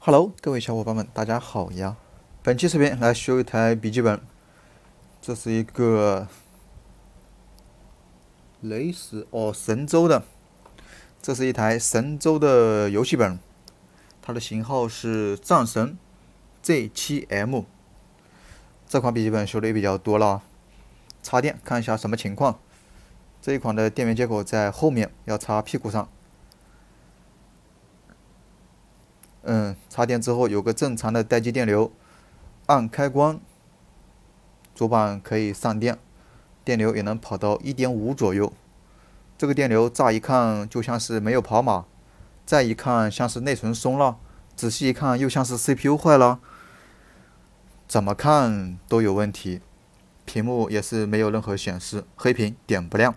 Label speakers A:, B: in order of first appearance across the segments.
A: Hello，各位小伙伴们，大家好呀！本期视频来修一台笔记本，这是一个雷石哦，神舟的，这是一台神舟的游戏本，它的型号是战神 Z7M。这款笔记本修的也比较多了，插电看一下什么情况。这一款的电源接口在后面，要插屁股上。嗯，插电之后有个正常的待机电流，按开关，主板可以上电，电流也能跑到一点五左右。这个电流乍一看就像是没有跑马，再一看像是内存松了，仔细一看又像是 CPU 坏了，怎么看都有问题。屏幕也是没有任何显示，黑屏，点不亮。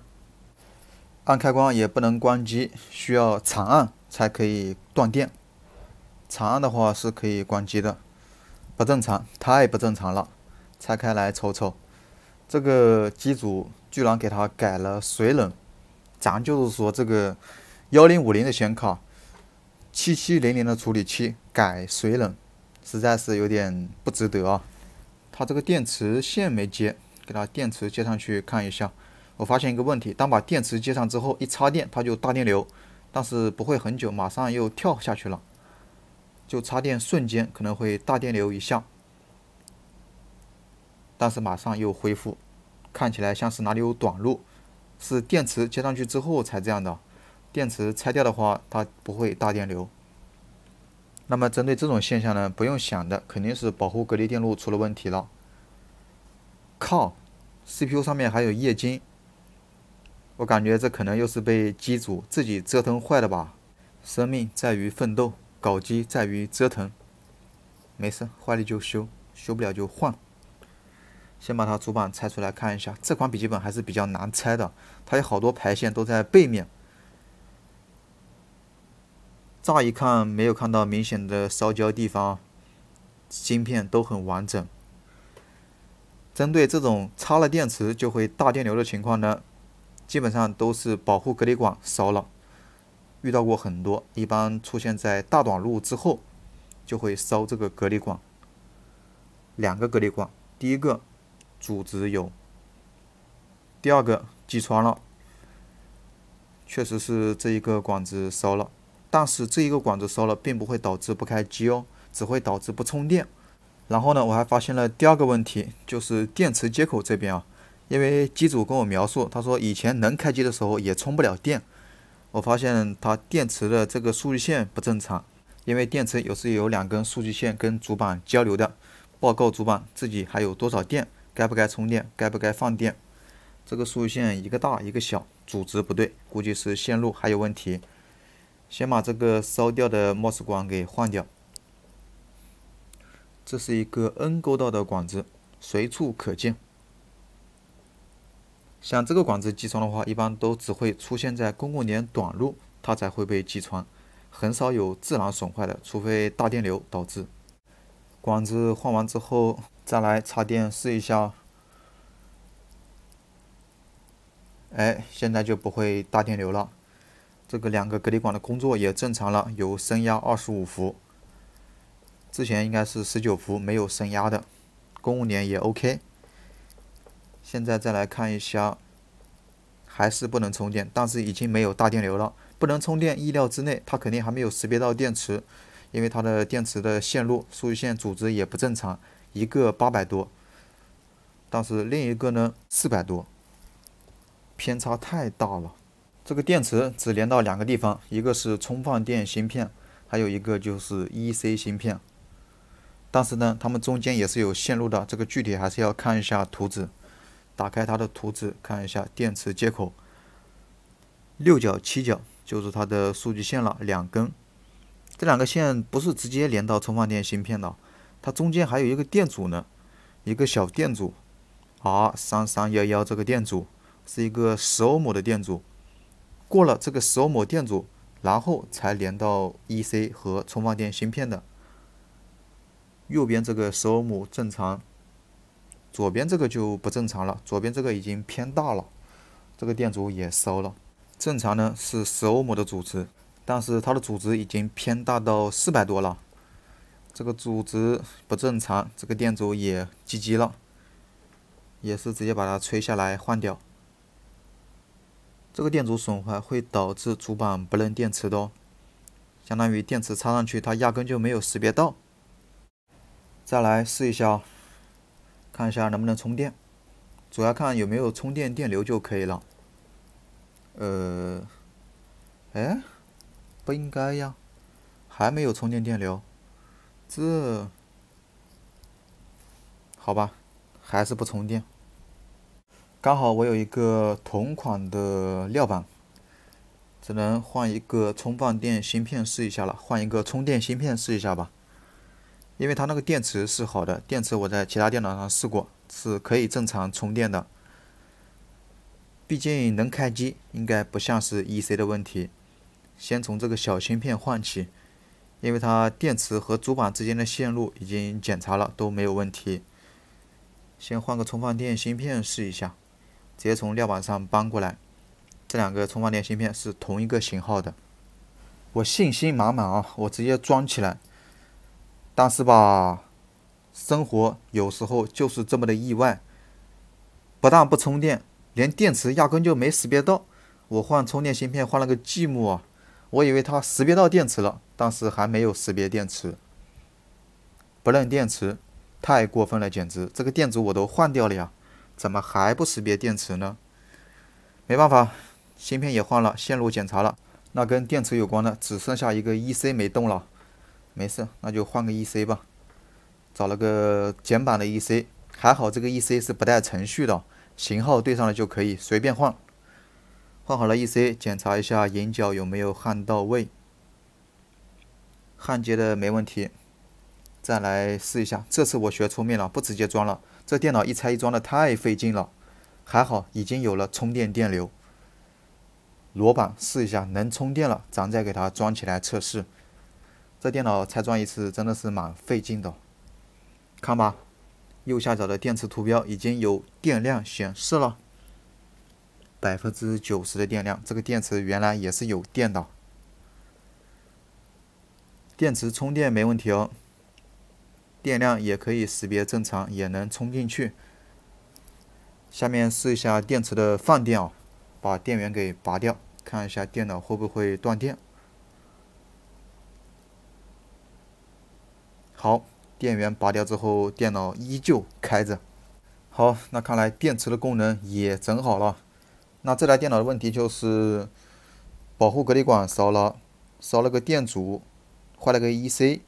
A: 按开关也不能关机，需要长按才可以断电。长按的话是可以关机的，不正常，太不正常了。拆开来瞅瞅，这个机组居然给它改了水冷，咱就是说这个幺零五零的显卡，七七零零的处理器改水冷，实在是有点不值得啊。它这个电池线没接，给它电池接上去看一下。我发现一个问题，当把电池接上之后，一插电它就大电流，但是不会很久，马上又跳下去了。就插电瞬间可能会大电流一下，但是马上又恢复，看起来像是哪里有短路，是电池接上去之后才这样的。电池拆掉的话，它不会大电流。那么针对这种现象呢，不用想的，肯定是保护隔离电路出了问题了。靠，CPU 上面还有液晶，我感觉这可能又是被机主自己折腾坏的吧。生命在于奋斗。搞机在于折腾，没事坏了就修，修不了就换。先把它主板拆出来看一下，这款笔记本还是比较难拆的，它有好多排线都在背面。乍一看没有看到明显的烧焦地方，芯片都很完整。针对这种插了电池就会大电流的情况呢，基本上都是保护隔离管烧了。遇到过很多，一般出现在大短路之后，就会烧这个隔离管。两个隔离管，第一个主值有，第二个击穿了，确实是这一个管子烧了。但是这一个管子烧了，并不会导致不开机哦，只会导致不充电。然后呢，我还发现了第二个问题，就是电池接口这边啊，因为机主跟我描述，他说以前能开机的时候也充不了电。我发现它电池的这个数据线不正常，因为电池有时有两根数据线跟主板交流的，报告主板自己还有多少电，该不该充电，该不该放电。这个数据线一个大一个小，阻值不对，估计是线路还有问题。先把这个烧掉的 mos 管给换掉。这是一个 n 沟道的管子，随处可见。像这个管子击穿的话，一般都只会出现在公共点短路，它才会被击穿，很少有自然损坏的，除非大电流导致。管子换完之后，再来插电试一下。哎，现在就不会大电流了，这个两个隔离管的工作也正常了，有升压二十五伏，之前应该是十九伏，没有升压的，公共点也 OK。现在再来看一下，还是不能充电，但是已经没有大电流了。不能充电意料之内，它肯定还没有识别到电池，因为它的电池的线路数据线组织也不正常，一个八百多，但是另一个呢四百多，偏差太大了。这个电池只连到两个地方，一个是充放电芯片，还有一个就是 E C 芯片，但是呢，它们中间也是有线路的，这个具体还是要看一下图纸。打开它的图纸，看一下电池接口，六角、七角就是它的数据线了，两根。这两个线不是直接连到充放电芯片的，它中间还有一个电阻呢，一个小电阻，R 三三幺幺这个电阻是一个十欧姆的电阻，过了这个十欧姆电阻，然后才连到 EC 和充放电芯片的。右边这个十欧姆正常。左边这个就不正常了，左边这个已经偏大了，这个电阻也烧了。正常呢是十欧姆的阻值，但是它的阻值已经偏大到四百多了，这个阻值不正常，这个电阻也积积了，也是直接把它吹下来换掉。这个电阻损坏会导致主板不认电池的，哦，相当于电池插上去它压根就没有识别到。再来试一下。看一下能不能充电，主要看有没有充电电流就可以了。呃，哎，不应该呀，还没有充电电流，这，好吧，还是不充电。刚好我有一个同款的料板，只能换一个充放电芯片试一下了，换一个充电芯片试一下吧。因为它那个电池是好的，电池我在其他电脑上试过是可以正常充电的，毕竟能开机，应该不像是 EC 的问题。先从这个小芯片换起，因为它电池和主板之间的线路已经检查了都没有问题，先换个充放电芯片试一下，直接从料板上搬过来。这两个充放电芯片是同一个型号的，我信心满满啊，我直接装起来。但是吧，生活有时候就是这么的意外。不但不充电，连电池压根就没识别到。我换充电芯片，换了个寂寞啊，我以为它识别到电池了，但是还没有识别电池。不认电池，太过分了，简直！这个电阻我都换掉了呀，怎么还不识别电池呢？没办法，芯片也换了，线路检查了，那跟电池有关的只剩下一个 EC 没动了。没事，那就换个 E C 吧。找了个简版的 E C，还好这个 E C 是不带程序的，型号对上了就可以随便换。换好了 E C，检查一下引脚有没有焊到位，焊接的没问题。再来试一下，这次我学聪明了，不直接装了。这电脑一拆一装的太费劲了，还好已经有了充电电流。裸板试一下，能充电了，咱再给它装起来测试。这电脑拆装一次真的是蛮费劲的，看吧，右下角的电池图标已经有电量显示了，百分之九十的电量，这个电池原来也是有电的，电池充电没问题哦，电量也可以识别正常，也能充进去。下面试一下电池的放电哦，把电源给拔掉，看一下电脑会不会断电。好，电源拔掉之后，电脑依旧开着。好，那看来电池的功能也整好了。那这台电脑的问题就是保护隔离管烧了，烧了个电阻，坏了个 EC。